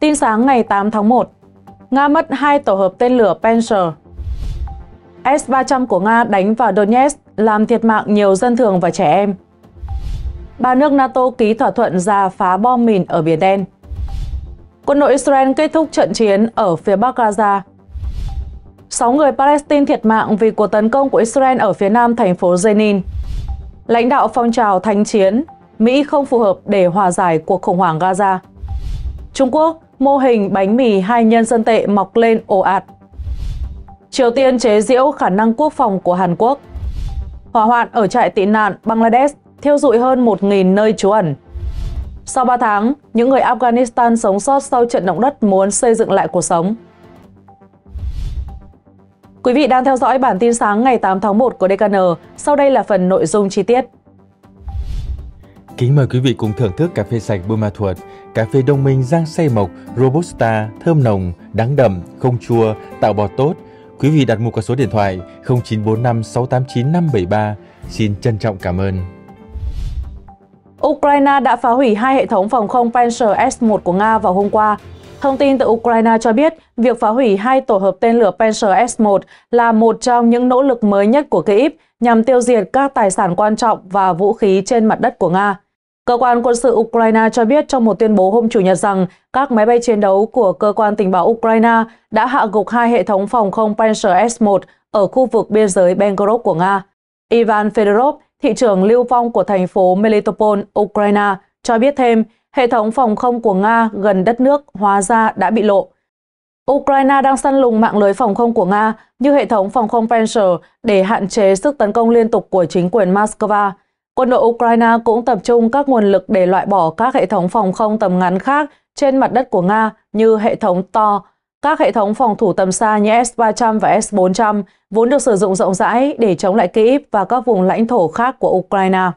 Tin sáng ngày 8 tháng 1, Nga mất hai tổ hợp tên lửa Panzer. S-300 của Nga đánh vào Donetsk làm thiệt mạng nhiều dân thường và trẻ em. Ba nước NATO ký thỏa thuận ra phá bom mìn ở Biển Đen. Quân đội Israel kết thúc trận chiến ở phía Bắc Gaza. 6 người Palestine thiệt mạng vì cuộc tấn công của Israel ở phía nam thành phố Jenin. Lãnh đạo phong trào thánh chiến, Mỹ không phù hợp để hòa giải cuộc khủng hoảng Gaza. Trung Quốc mô hình bánh mì hai nhân dân tệ mọc lên ồ ạt. Triều Tiên chế giễu khả năng quốc phòng của Hàn Quốc. Hỏa hoạn ở trại tị nạn Bangladesh thiêu dụi hơn 1.000 nơi trú ẩn. Sau 3 tháng, những người Afghanistan sống sót sau trận động đất muốn xây dựng lại cuộc sống. Quý vị đang theo dõi bản tin sáng ngày 8 tháng 1 của DKN, sau đây là phần nội dung chi tiết. Kính mời quý vị cùng thưởng thức cà phê sạch Buôn Ma Thuột, cà phê đông minh rang xay mộc, robusta, thơm nồng, đắng đậm, không chua, tạo bọt tốt. Quý vị đặt mua qua số điện thoại 0945 689 573. Xin trân trọng cảm ơn. Ukraine đã phá hủy hai hệ thống phòng không Panzer S-1 của Nga vào hôm qua. Thông tin từ Ukraine cho biết, việc phá hủy hai tổ hợp tên lửa Panzer S-1 là một trong những nỗ lực mới nhất của Kyiv nhằm tiêu diệt các tài sản quan trọng và vũ khí trên mặt đất của Nga. Cơ quan quân sự Ukraine cho biết trong một tuyên bố hôm Chủ nhật rằng các máy bay chiến đấu của cơ quan tình báo Ukraine đã hạ gục hai hệ thống phòng không Panzer S-1 ở khu vực biên giới Belgorod của Nga. Ivan Fedorov, thị trưởng lưu vong của thành phố Melitopol, Ukraine, cho biết thêm hệ thống phòng không của Nga gần đất nước hóa ra đã bị lộ. Ukraine đang săn lùng mạng lưới phòng không của Nga như hệ thống phòng không Panzer để hạn chế sức tấn công liên tục của chính quyền Moscow. Quân đội Ukraine cũng tập trung các nguồn lực để loại bỏ các hệ thống phòng không tầm ngắn khác trên mặt đất của Nga như hệ thống TO, các hệ thống phòng thủ tầm xa như S-300 và S-400 vốn được sử dụng rộng rãi để chống lại Kyiv và các vùng lãnh thổ khác của Ukraine.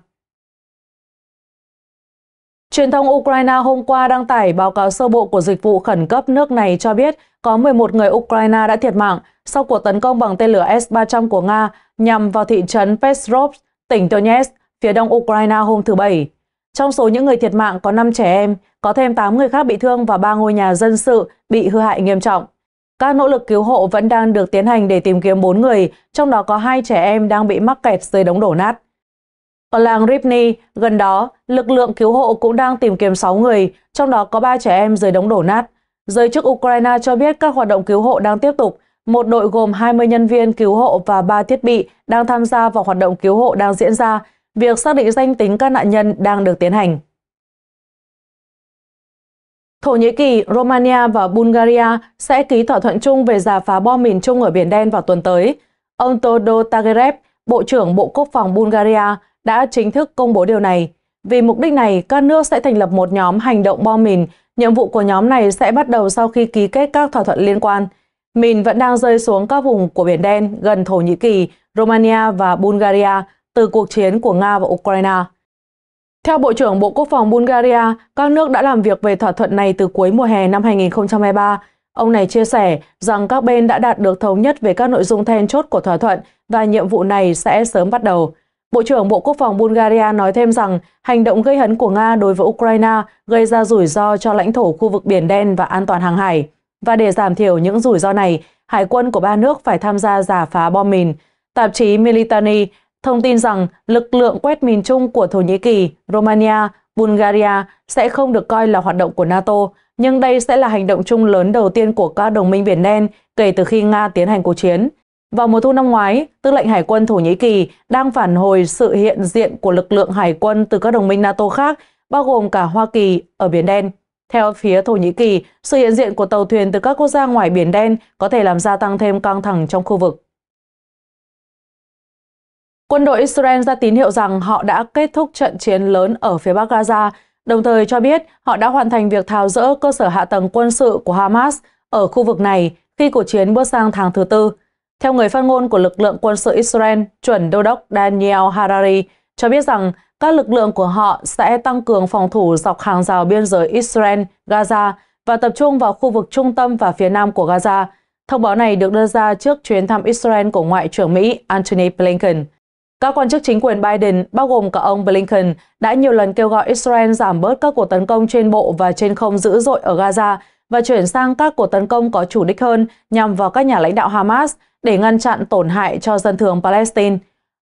Truyền thông Ukraine hôm qua đăng tải báo cáo sơ bộ của dịch vụ khẩn cấp nước này cho biết có 11 người Ukraine đã thiệt mạng sau cuộc tấn công bằng tên lửa S-300 của Nga nhằm vào thị trấn Peskov, tỉnh Donetsk phía đông Ukraine hôm thứ Bảy. Trong số những người thiệt mạng có 5 trẻ em, có thêm 8 người khác bị thương và 3 ngôi nhà dân sự bị hư hại nghiêm trọng. Các nỗ lực cứu hộ vẫn đang được tiến hành để tìm kiếm 4 người, trong đó có 2 trẻ em đang bị mắc kẹt dưới đống đổ nát. Ở làng Ripni, gần đó, lực lượng cứu hộ cũng đang tìm kiếm 6 người, trong đó có 3 trẻ em dưới đống đổ nát. Giới chức Ukraine cho biết các hoạt động cứu hộ đang tiếp tục. Một đội gồm 20 nhân viên cứu hộ và 3 thiết bị đang tham gia vào hoạt động cứu hộ đang diễn ra, việc xác định danh tính các nạn nhân đang được tiến hành. Thổ Nhĩ Kỳ, Romania và Bulgaria sẽ ký thỏa thuận chung về giả phá bom mìn chung ở Biển Đen vào tuần tới. Ông Todo Tagerev, Bộ trưởng Bộ Quốc phòng Bulgaria, đã chính thức công bố điều này. Vì mục đích này, các nước sẽ thành lập một nhóm hành động bom mìn. Nhiệm vụ của nhóm này sẽ bắt đầu sau khi ký kết các thỏa thuận liên quan. Mìn vẫn đang rơi xuống các vùng của Biển Đen gần Thổ Nhĩ Kỳ, Romania và Bulgaria – từ cuộc chiến của Nga và Ukraine. Theo Bộ trưởng Bộ Quốc phòng Bulgaria, các nước đã làm việc về thỏa thuận này từ cuối mùa hè năm 2023. Ông này chia sẻ rằng các bên đã đạt được thống nhất về các nội dung then chốt của thỏa thuận và nhiệm vụ này sẽ sớm bắt đầu. Bộ trưởng Bộ Quốc phòng Bulgaria nói thêm rằng hành động gây hấn của Nga đối với Ukraine gây ra rủi ro cho lãnh thổ khu vực Biển Đen và an toàn hàng hải. Và để giảm thiểu những rủi ro này, hải quân của ba nước phải tham gia giả phá bom mìn. Tạp chí Militani thông tin rằng lực lượng quét miền Trung của Thổ Nhĩ Kỳ, Romania, Bulgaria sẽ không được coi là hoạt động của NATO, nhưng đây sẽ là hành động chung lớn đầu tiên của các đồng minh Biển Đen kể từ khi Nga tiến hành cuộc chiến. Vào mùa thu năm ngoái, Tư lệnh Hải quân Thổ Nhĩ Kỳ đang phản hồi sự hiện diện của lực lượng hải quân từ các đồng minh NATO khác, bao gồm cả Hoa Kỳ ở Biển Đen. Theo phía Thổ Nhĩ Kỳ, sự hiện diện của tàu thuyền từ các quốc gia ngoài Biển Đen có thể làm gia tăng thêm căng thẳng trong khu vực. Quân đội Israel ra tín hiệu rằng họ đã kết thúc trận chiến lớn ở phía Bắc Gaza, đồng thời cho biết họ đã hoàn thành việc tháo rỡ cơ sở hạ tầng quân sự của Hamas ở khu vực này khi cuộc chiến bước sang tháng thứ tư. Theo người phát ngôn của lực lượng quân sự Israel, chuẩn đô đốc Daniel Harari cho biết rằng các lực lượng của họ sẽ tăng cường phòng thủ dọc hàng rào biên giới Israel, Gaza và tập trung vào khu vực trung tâm và phía nam của Gaza. Thông báo này được đưa ra trước chuyến thăm Israel của Ngoại trưởng Mỹ Antony Blinken. Các quan chức chính quyền Biden, bao gồm cả ông Blinken, đã nhiều lần kêu gọi Israel giảm bớt các cuộc tấn công trên bộ và trên không dữ dội ở Gaza và chuyển sang các cuộc tấn công có chủ đích hơn nhằm vào các nhà lãnh đạo Hamas để ngăn chặn tổn hại cho dân thường Palestine.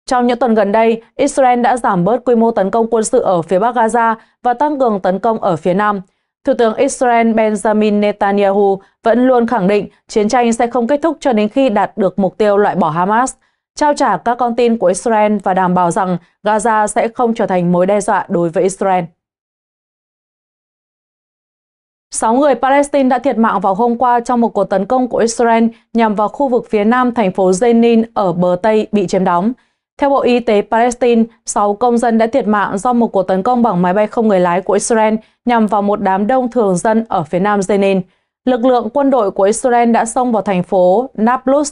Trong những tuần gần đây, Israel đã giảm bớt quy mô tấn công quân sự ở phía Bắc Gaza và tăng cường tấn công ở phía Nam. Thủ tướng Israel Benjamin Netanyahu vẫn luôn khẳng định chiến tranh sẽ không kết thúc cho đến khi đạt được mục tiêu loại bỏ Hamas – trao trả các con tin của Israel và đảm bảo rằng Gaza sẽ không trở thành mối đe dọa đối với Israel. Sáu người Palestine đã thiệt mạng vào hôm qua trong một cuộc tấn công của Israel nhằm vào khu vực phía nam thành phố Jenin ở bờ Tây bị chiếm đóng. Theo Bộ Y tế Palestine, 6 công dân đã thiệt mạng do một cuộc tấn công bằng máy bay không người lái của Israel nhằm vào một đám đông thường dân ở phía nam Jenin. Lực lượng quân đội của Israel đã xông vào thành phố Nablus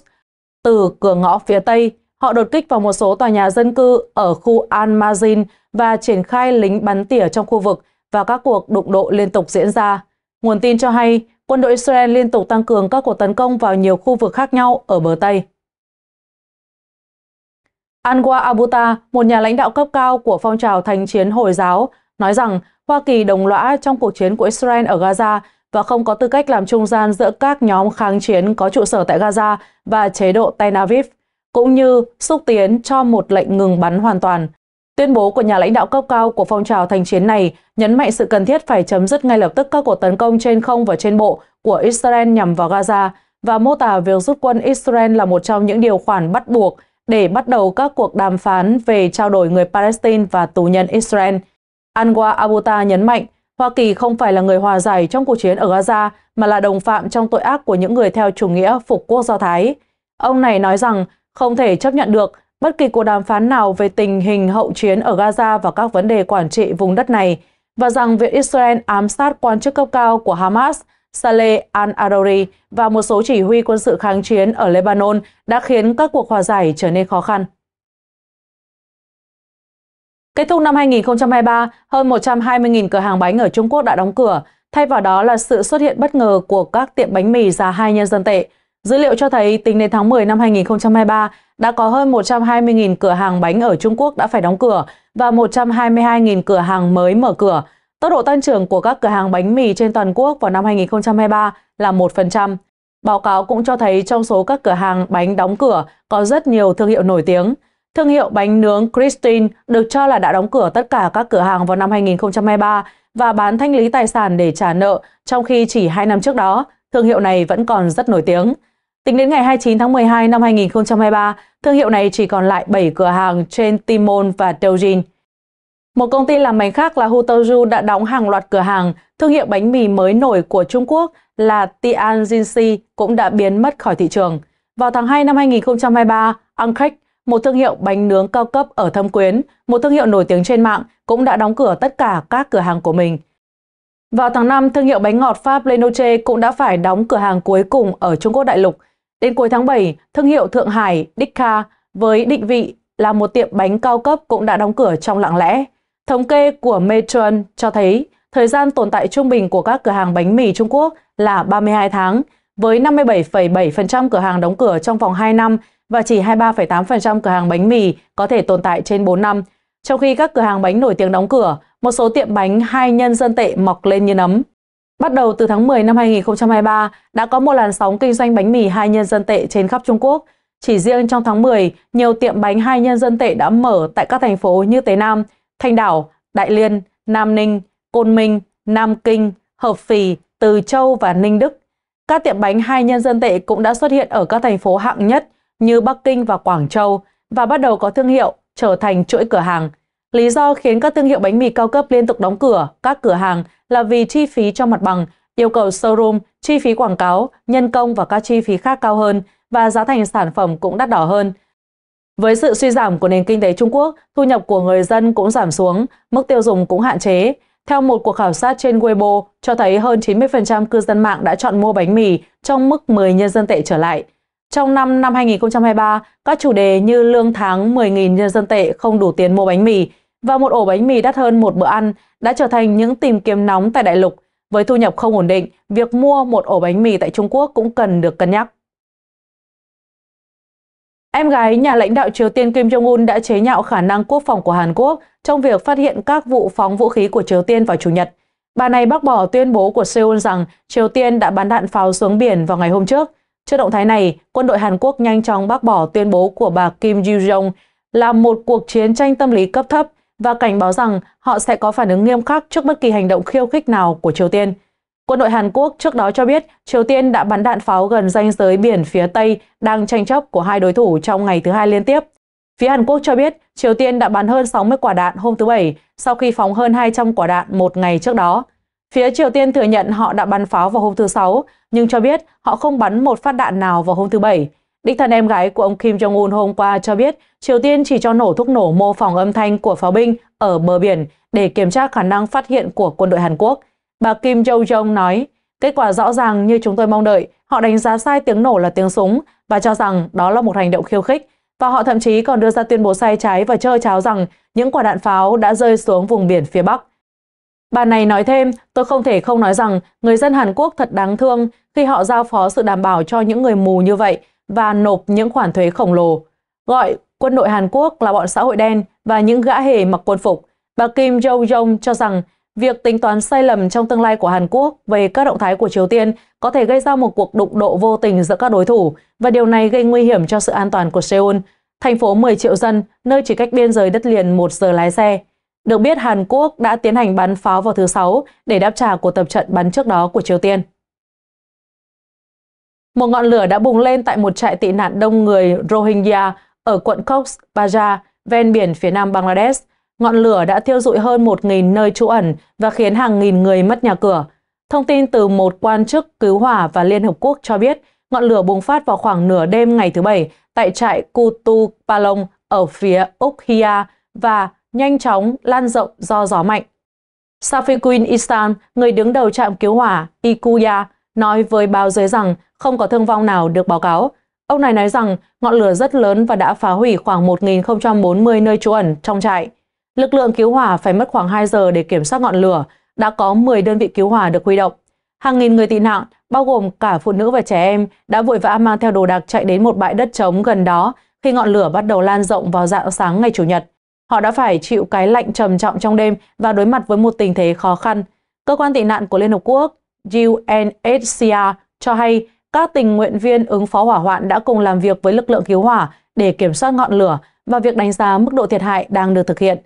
từ cửa ngõ phía Tây, họ đột kích vào một số tòa nhà dân cư ở khu Al-Mazin và triển khai lính bắn tỉa trong khu vực và các cuộc đụng độ liên tục diễn ra. Nguồn tin cho hay, quân đội Israel liên tục tăng cường các cuộc tấn công vào nhiều khu vực khác nhau ở bờ Tây. Anwar Abuta, một nhà lãnh đạo cấp cao của phong trào thành chiến Hồi giáo, nói rằng Hoa Kỳ đồng lõa trong cuộc chiến của Israel ở Gaza và không có tư cách làm trung gian giữa các nhóm kháng chiến có trụ sở tại Gaza và chế độ Tel Aviv, cũng như xúc tiến cho một lệnh ngừng bắn hoàn toàn. Tuyên bố của nhà lãnh đạo cấp cao của phong trào thành chiến này nhấn mạnh sự cần thiết phải chấm dứt ngay lập tức các cuộc tấn công trên không và trên bộ của Israel nhằm vào Gaza và mô tả việc rút quân Israel là một trong những điều khoản bắt buộc để bắt đầu các cuộc đàm phán về trao đổi người Palestine và tù nhân Israel. Anwar Abuta nhấn mạnh Hoa Kỳ không phải là người hòa giải trong cuộc chiến ở Gaza mà là đồng phạm trong tội ác của những người theo chủ nghĩa phục quốc Do Thái. Ông này nói rằng không thể chấp nhận được bất kỳ cuộc đàm phán nào về tình hình hậu chiến ở Gaza và các vấn đề quản trị vùng đất này, và rằng việc Israel ám sát quan chức cấp cao của Hamas, Saleh al-Arouri và một số chỉ huy quân sự kháng chiến ở Lebanon đã khiến các cuộc hòa giải trở nên khó khăn. Kết thúc năm 2023, hơn 120.000 cửa hàng bánh ở Trung Quốc đã đóng cửa, thay vào đó là sự xuất hiện bất ngờ của các tiệm bánh mì giá 2 nhân dân tệ. Dữ liệu cho thấy tính đến tháng 10 năm 2023, đã có hơn 120.000 cửa hàng bánh ở Trung Quốc đã phải đóng cửa và 122.000 cửa hàng mới mở cửa. Tốc độ tăng trưởng của các cửa hàng bánh mì trên toàn quốc vào năm 2023 là 1%. Báo cáo cũng cho thấy trong số các cửa hàng bánh đóng cửa có rất nhiều thương hiệu nổi tiếng. Thương hiệu bánh nướng Christine được cho là đã đóng cửa tất cả các cửa hàng vào năm 2023 và bán thanh lý tài sản để trả nợ, trong khi chỉ 2 năm trước đó, thương hiệu này vẫn còn rất nổi tiếng. Tính đến ngày 29 tháng 12 năm 2023, thương hiệu này chỉ còn lại 7 cửa hàng trên Timon và Teojin. Một công ty làm bánh khác là Hutoju đã đóng hàng loạt cửa hàng. Thương hiệu bánh mì mới nổi của Trung Quốc là Tian Jinxi cũng đã biến mất khỏi thị trường. Vào tháng 2 năm 2023, Uncake một thương hiệu bánh nướng cao cấp ở Thâm Quyến, một thương hiệu nổi tiếng trên mạng cũng đã đóng cửa tất cả các cửa hàng của mình. Vào tháng 5, thương hiệu bánh ngọt Pháp Lenoche cũng đã phải đóng cửa hàng cuối cùng ở Trung Quốc đại lục. Đến cuối tháng 7, thương hiệu Thượng Hải Dicka với định vị là một tiệm bánh cao cấp cũng đã đóng cửa trong lặng lẽ. Thống kê của Meituan cho thấy thời gian tồn tại trung bình của các cửa hàng bánh mì Trung Quốc là 32 tháng, với 57,7% cửa hàng đóng cửa trong vòng 2 năm và chỉ 23,8% cửa hàng bánh mì có thể tồn tại trên 4 năm. Trong khi các cửa hàng bánh nổi tiếng đóng cửa, một số tiệm bánh hai nhân dân tệ mọc lên như nấm. Bắt đầu từ tháng 10 năm 2023, đã có một làn sóng kinh doanh bánh mì hai nhân dân tệ trên khắp Trung Quốc. Chỉ riêng trong tháng 10, nhiều tiệm bánh hai nhân dân tệ đã mở tại các thành phố như Tế Nam, Thanh Đảo, Đại Liên, Nam Ninh, Côn Minh, Nam Kinh, Hợp Phì, Từ Châu và Ninh Đức. Các tiệm bánh hai nhân dân tệ cũng đã xuất hiện ở các thành phố hạng nhất như Bắc Kinh và Quảng Châu và bắt đầu có thương hiệu trở thành chuỗi cửa hàng. Lý do khiến các thương hiệu bánh mì cao cấp liên tục đóng cửa, các cửa hàng là vì chi phí cho mặt bằng, yêu cầu showroom, chi phí quảng cáo, nhân công và các chi phí khác cao hơn và giá thành sản phẩm cũng đắt đỏ hơn. Với sự suy giảm của nền kinh tế Trung Quốc, thu nhập của người dân cũng giảm xuống, mức tiêu dùng cũng hạn chế. Theo một cuộc khảo sát trên Weibo, cho thấy hơn 90% cư dân mạng đã chọn mua bánh mì trong mức 10 nhân dân tệ trở lại. Trong năm năm 2023, các chủ đề như lương tháng 10.000 nhân dân tệ không đủ tiền mua bánh mì và một ổ bánh mì đắt hơn một bữa ăn đã trở thành những tìm kiếm nóng tại đại lục. Với thu nhập không ổn định, việc mua một ổ bánh mì tại Trung Quốc cũng cần được cân nhắc. Em gái nhà lãnh đạo Triều Tiên Kim Jong-un đã chế nhạo khả năng quốc phòng của Hàn Quốc trong việc phát hiện các vụ phóng vũ khí của Triều Tiên vào Chủ nhật. Bà này bác bỏ tuyên bố của Seoul rằng Triều Tiên đã bắn đạn pháo xuống biển vào ngày hôm trước – Trước động thái này, quân đội Hàn Quốc nhanh chóng bác bỏ tuyên bố của bà Kim Ju-jong là một cuộc chiến tranh tâm lý cấp thấp và cảnh báo rằng họ sẽ có phản ứng nghiêm khắc trước bất kỳ hành động khiêu khích nào của Triều Tiên. Quân đội Hàn Quốc trước đó cho biết Triều Tiên đã bắn đạn pháo gần ranh giới biển phía Tây đang tranh chấp của hai đối thủ trong ngày thứ hai liên tiếp. Phía Hàn Quốc cho biết Triều Tiên đã bắn hơn 60 quả đạn hôm thứ Bảy sau khi phóng hơn 200 quả đạn một ngày trước đó. Phía Triều Tiên thừa nhận họ đã bắn pháo vào hôm thứ Sáu, nhưng cho biết họ không bắn một phát đạn nào vào hôm thứ Bảy. Đích thân em gái của ông Kim Jong-un hôm qua cho biết Triều Tiên chỉ cho nổ thuốc nổ mô phỏng âm thanh của pháo binh ở bờ biển để kiểm tra khả năng phát hiện của quân đội Hàn Quốc. Bà Kim Jong-jong nói, kết quả rõ ràng như chúng tôi mong đợi, họ đánh giá sai tiếng nổ là tiếng súng và cho rằng đó là một hành động khiêu khích. Và họ thậm chí còn đưa ra tuyên bố sai trái và trơ cháo rằng những quả đạn pháo đã rơi xuống vùng biển phía Bắc. Bà này nói thêm, tôi không thể không nói rằng người dân Hàn Quốc thật đáng thương khi họ giao phó sự đảm bảo cho những người mù như vậy và nộp những khoản thuế khổng lồ. Gọi quân đội Hàn Quốc là bọn xã hội đen và những gã hề mặc quân phục. Bà Kim Jong-jong cho rằng việc tính toán sai lầm trong tương lai của Hàn Quốc về các động thái của Triều Tiên có thể gây ra một cuộc đụng độ vô tình giữa các đối thủ và điều này gây nguy hiểm cho sự an toàn của Seoul, thành phố 10 triệu dân, nơi chỉ cách biên giới đất liền một giờ lái xe. Được biết Hàn Quốc đã tiến hành bắn pháo vào thứ Sáu để đáp trả cuộc tập trận bắn trước đó của Triều Tiên. Một ngọn lửa đã bùng lên tại một trại tị nạn đông người Rohingya ở quận Cox's Bazar, ven biển phía nam Bangladesh. Ngọn lửa đã thiêu dụi hơn 1.000 nơi trú ẩn và khiến hàng nghìn người mất nhà cửa. Thông tin từ một quan chức cứu hỏa và Liên Hợp Quốc cho biết, ngọn lửa bùng phát vào khoảng nửa đêm ngày thứ Bảy tại trại Kutu Palong ở phía Ukhia và nhanh chóng lan rộng do gió mạnh. Safiqin Istan, người đứng đầu trạm cứu hỏa Ikuya, nói với báo giới rằng không có thương vong nào được báo cáo. Ông này nói rằng ngọn lửa rất lớn và đã phá hủy khoảng 1.040 nơi trú ẩn trong trại. Lực lượng cứu hỏa phải mất khoảng 2 giờ để kiểm soát ngọn lửa, đã có 10 đơn vị cứu hỏa được huy động. Hàng nghìn người tị nạn, bao gồm cả phụ nữ và trẻ em, đã vội vã mang theo đồ đạc chạy đến một bãi đất trống gần đó khi ngọn lửa bắt đầu lan rộng vào dạng sáng ngày Chủ nhật. Họ đã phải chịu cái lạnh trầm trọng trong đêm và đối mặt với một tình thế khó khăn. Cơ quan tị nạn của Liên Hợp Quốc UNHCR cho hay các tình nguyện viên ứng phó hỏa hoạn đã cùng làm việc với lực lượng cứu hỏa để kiểm soát ngọn lửa và việc đánh giá mức độ thiệt hại đang được thực hiện.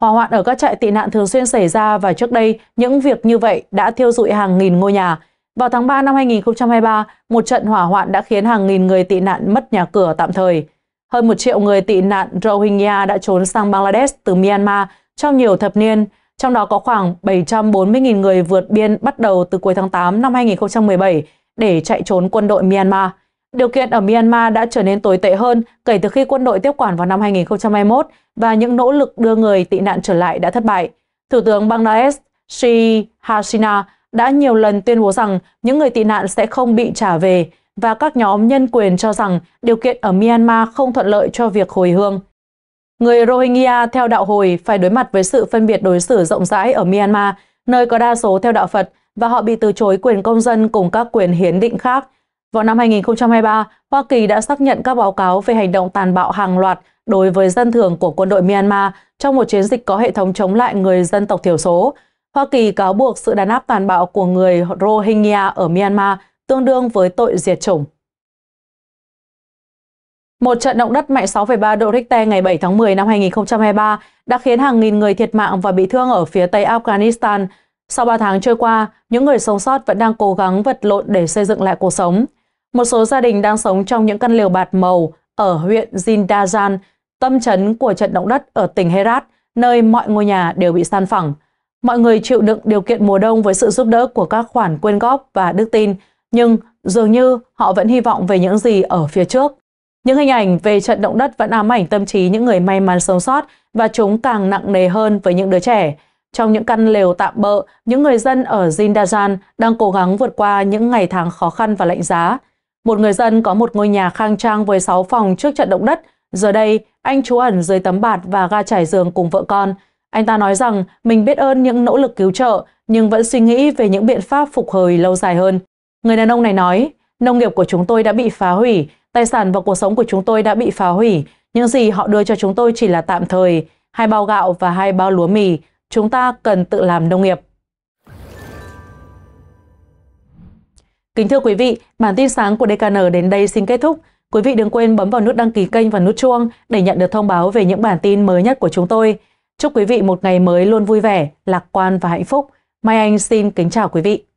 Hỏa hoạn ở các trại tị nạn thường xuyên xảy ra và trước đây những việc như vậy đã thiêu dụi hàng nghìn ngôi nhà. Vào tháng 3 năm 2023, một trận hỏa hoạn đã khiến hàng nghìn người tị nạn mất nhà cửa tạm thời. Hơn một triệu người tị nạn Rohingya đã trốn sang Bangladesh từ Myanmar trong nhiều thập niên, trong đó có khoảng 740.000 người vượt biên bắt đầu từ cuối tháng 8 năm 2017 để chạy trốn quân đội Myanmar. Điều kiện ở Myanmar đã trở nên tồi tệ hơn kể từ khi quân đội tiếp quản vào năm 2021 và những nỗ lực đưa người tị nạn trở lại đã thất bại. Thủ tướng Bangladesh Sheikh Hasina đã nhiều lần tuyên bố rằng những người tị nạn sẽ không bị trả về, và các nhóm nhân quyền cho rằng điều kiện ở Myanmar không thuận lợi cho việc hồi hương. Người Rohingya theo đạo hồi phải đối mặt với sự phân biệt đối xử rộng rãi ở Myanmar, nơi có đa số theo đạo Phật và họ bị từ chối quyền công dân cùng các quyền hiến định khác. Vào năm 2023, Hoa Kỳ đã xác nhận các báo cáo về hành động tàn bạo hàng loạt đối với dân thường của quân đội Myanmar trong một chiến dịch có hệ thống chống lại người dân tộc thiểu số. Hoa Kỳ cáo buộc sự đàn áp tàn bạo của người Rohingya ở Myanmar tương đương với tội diệt chủng. Một trận động đất mạnh 6,3 độ Richter ngày 7 tháng 10 năm 2023 đã khiến hàng nghìn người thiệt mạng và bị thương ở phía tây Afghanistan. Sau 3 tháng trôi qua, những người sống sót vẫn đang cố gắng vật lộn để xây dựng lại cuộc sống. Một số gia đình đang sống trong những căn lều bạt màu ở huyện Zindajan, tâm trấn của trận động đất ở tỉnh Herat, nơi mọi ngôi nhà đều bị san phẳng. Mọi người chịu đựng điều kiện mùa đông với sự giúp đỡ của các khoản quyên góp và đức tin – nhưng dường như họ vẫn hy vọng về những gì ở phía trước. Những hình ảnh về trận động đất vẫn ám ảnh tâm trí những người may mắn sống sót và chúng càng nặng nề hơn với những đứa trẻ. Trong những căn lều tạm bợ, những người dân ở Zindajan đang cố gắng vượt qua những ngày tháng khó khăn và lạnh giá. Một người dân có một ngôi nhà khang trang với 6 phòng trước trận động đất. Giờ đây, anh trú ẩn dưới tấm bạt và ga trải giường cùng vợ con. Anh ta nói rằng mình biết ơn những nỗ lực cứu trợ nhưng vẫn suy nghĩ về những biện pháp phục hồi lâu dài hơn. Người đàn ông này nói, nông nghiệp của chúng tôi đã bị phá hủy, tài sản và cuộc sống của chúng tôi đã bị phá hủy. Những gì họ đưa cho chúng tôi chỉ là tạm thời, hai bao gạo và hai bao lúa mì. Chúng ta cần tự làm nông nghiệp. Kính thưa quý vị, bản tin sáng của DKN đến đây xin kết thúc. Quý vị đừng quên bấm vào nút đăng ký kênh và nút chuông để nhận được thông báo về những bản tin mới nhất của chúng tôi. Chúc quý vị một ngày mới luôn vui vẻ, lạc quan và hạnh phúc. Mai Anh xin kính chào quý vị.